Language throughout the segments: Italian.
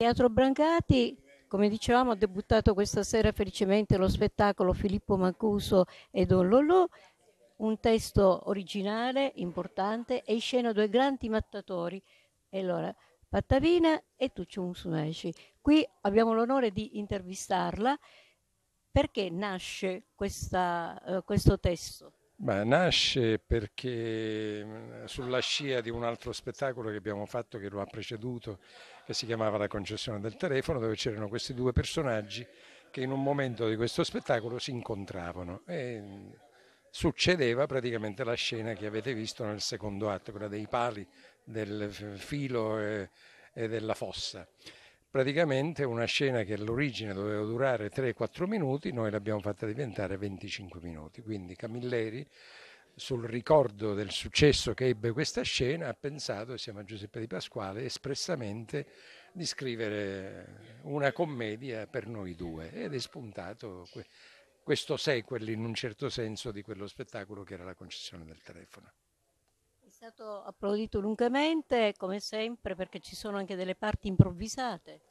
Teatro Brancati, come dicevamo, ha debuttato questa sera felicemente lo spettacolo Filippo Mancuso e Don Lollò, un testo originale, importante, e in scena due grandi mattatori. E allora, Pattavina e Tuccio Musumeci. Qui abbiamo l'onore di intervistarla. Perché nasce questa, uh, questo testo? Beh, nasce perché mhmm, sulla scia di un altro spettacolo che abbiamo fatto, che lo ha preceduto, che si chiamava La concessione del telefono, dove c'erano questi due personaggi che in un momento di questo spettacolo si incontravano e mhmm, succedeva praticamente la scena che avete visto nel secondo atto, quella dei pali, del filo e, e della fossa praticamente una scena che all'origine doveva durare 3-4 minuti, noi l'abbiamo fatta diventare 25 minuti. Quindi Camilleri, sul ricordo del successo che ebbe questa scena, ha pensato, insieme a Giuseppe Di Pasquale, espressamente di scrivere una commedia per noi due ed è spuntato questo sequel in un certo senso di quello spettacolo che era la concessione del telefono stato applaudito lungamente, come sempre, perché ci sono anche delle parti improvvisate.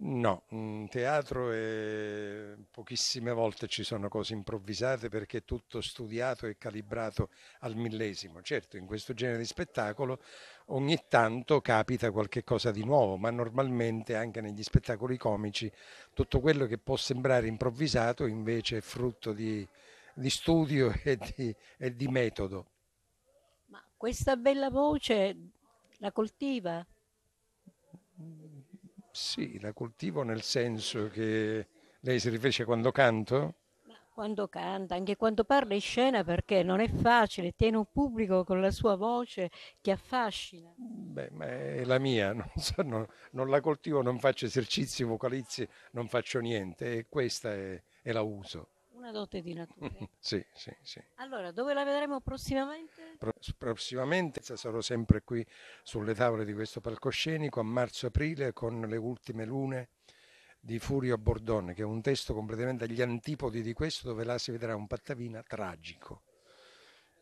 No, in mm, teatro eh, pochissime volte ci sono cose improvvisate perché è tutto studiato e calibrato al millesimo. Certo, in questo genere di spettacolo ogni tanto capita qualche cosa di nuovo, ma normalmente anche negli spettacoli comici tutto quello che può sembrare improvvisato invece è frutto di, di studio e di, e di metodo. Questa bella voce la coltiva? Sì, la coltivo nel senso che lei si riferisce quando canto? Quando canta, anche quando parla in scena, perché non è facile, tiene un pubblico con la sua voce che affascina. Beh, ma è la mia, non, so, non, non la coltivo, non faccio esercizi vocalizi, non faccio niente, e questa è, e la uso una dote di natura. sì, sì, sì. Allora, dove la vedremo prossimamente? Pro prossimamente sarò sempre qui sulle tavole di questo palcoscenico a marzo-aprile con le ultime lune di Furio Bordone, che è un testo completamente agli antipodi di questo, dove là si vedrà un Pattavina tragico.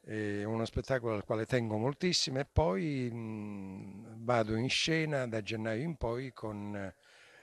È uno spettacolo al quale tengo moltissimo e poi mh, vado in scena da gennaio in poi con,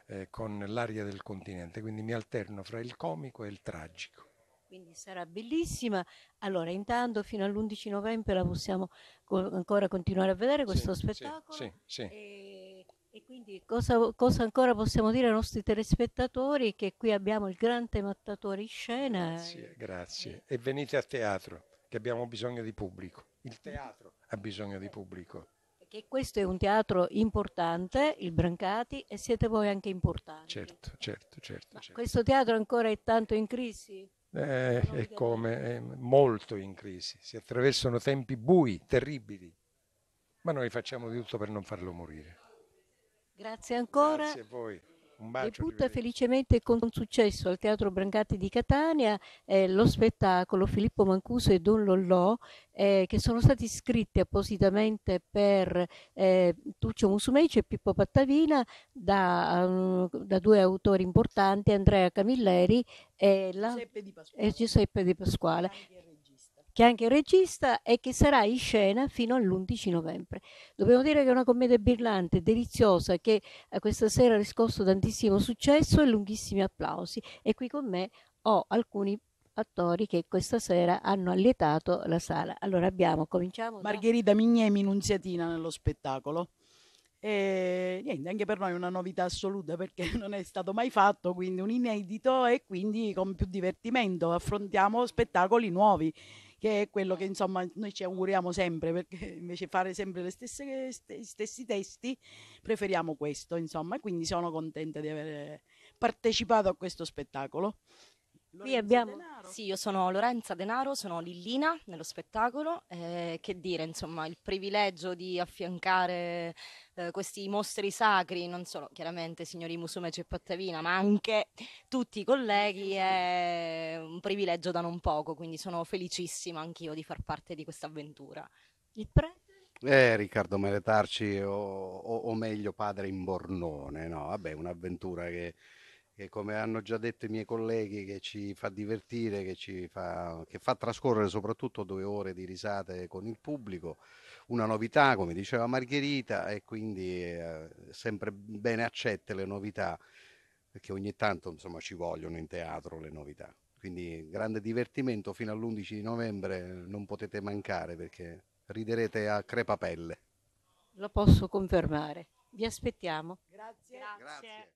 eh, con l'aria del continente, quindi mi alterno fra il comico e il tragico quindi sarà bellissima. Allora, intanto fino all'11 novembre la possiamo co- ancora continuare a vedere questo sì, spettacolo. Sì, sì, e, e, quindi cosa, cosa, ancora possiamo dire ai nostri telespettatori che qui abbiamo il grande mattatore in scena. Grazie, grazie. E venite a teatro, che abbiamo bisogno di pubblico. Il teatro ha bisogno di pubblico. Perché questo è un teatro importante, il Brancati, e siete voi anche importanti. Certo, certo, certo. certo. Questo teatro ancora è tanto in crisi? eh, è come è molto in crisi, si attraversano tempi bui, terribili, ma noi facciamo di tutto per non farlo morire. Grazie ancora. Grazie a voi. Bacio, Debutta felicemente con successo al Teatro Brancati di Catania eh, lo spettacolo Filippo Mancuso e Don Lollò eh, che sono stati scritti appositamente per eh, Tuccio Musumeci e Pippo Pattavina da, um, da, due autori importanti, Andrea Camilleri e, la, Giuseppe Di E Giuseppe Di Pasquale che è anche regista e che sarà in scena fino all'11 novembre. Dobbiamo dire che è una commedia brillante, deliziosa, che eh, questa sera ha riscosso tantissimo successo e lunghissimi applausi. E qui con me ho alcuni attori che questa sera hanno allietato la sala. Allora abbiamo, cominciamo da... Margherita Mignemi Nunziatina nello spettacolo. E niente, anche per noi è una novità assoluta perché non è stato mai fatto, quindi un inedito e quindi con più divertimento affrontiamo spettacoli nuovi che è quello che insomma noi ci auguriamo sempre, perché invece fare sempre le stesse, st- stessi testi preferiamo questo, insomma, quindi sono contenta di aver partecipato a questo spettacolo. Qui abbiamo, sì, io sono Lorenza Denaro, sono Lillina nello spettacolo, eh, che dire, insomma, il privilegio di affiancare eh, questi mostri sacri, non solo chiaramente signori Musume e Pattavina, ma anche tutti i colleghi, è un privilegio da non poco, quindi sono felicissima anch'io di far parte di questa avventura. Il prete? Eh, Riccardo Meletarci, o, o, o meglio Padre Imbornone, no? Vabbè, un'avventura che che come hanno già detto i miei colleghi, che ci fa divertire, che, ci fa, che fa trascorrere soprattutto due ore di risate con il pubblico, una novità, come diceva Margherita, e quindi eh, sempre bene accette le novità, perché ogni tanto insomma, ci vogliono in teatro le novità. Quindi grande divertimento fino all'11 di novembre, non potete mancare perché riderete a crepapelle. Lo posso confermare. Vi aspettiamo. Grazie. Grazie. Grazie.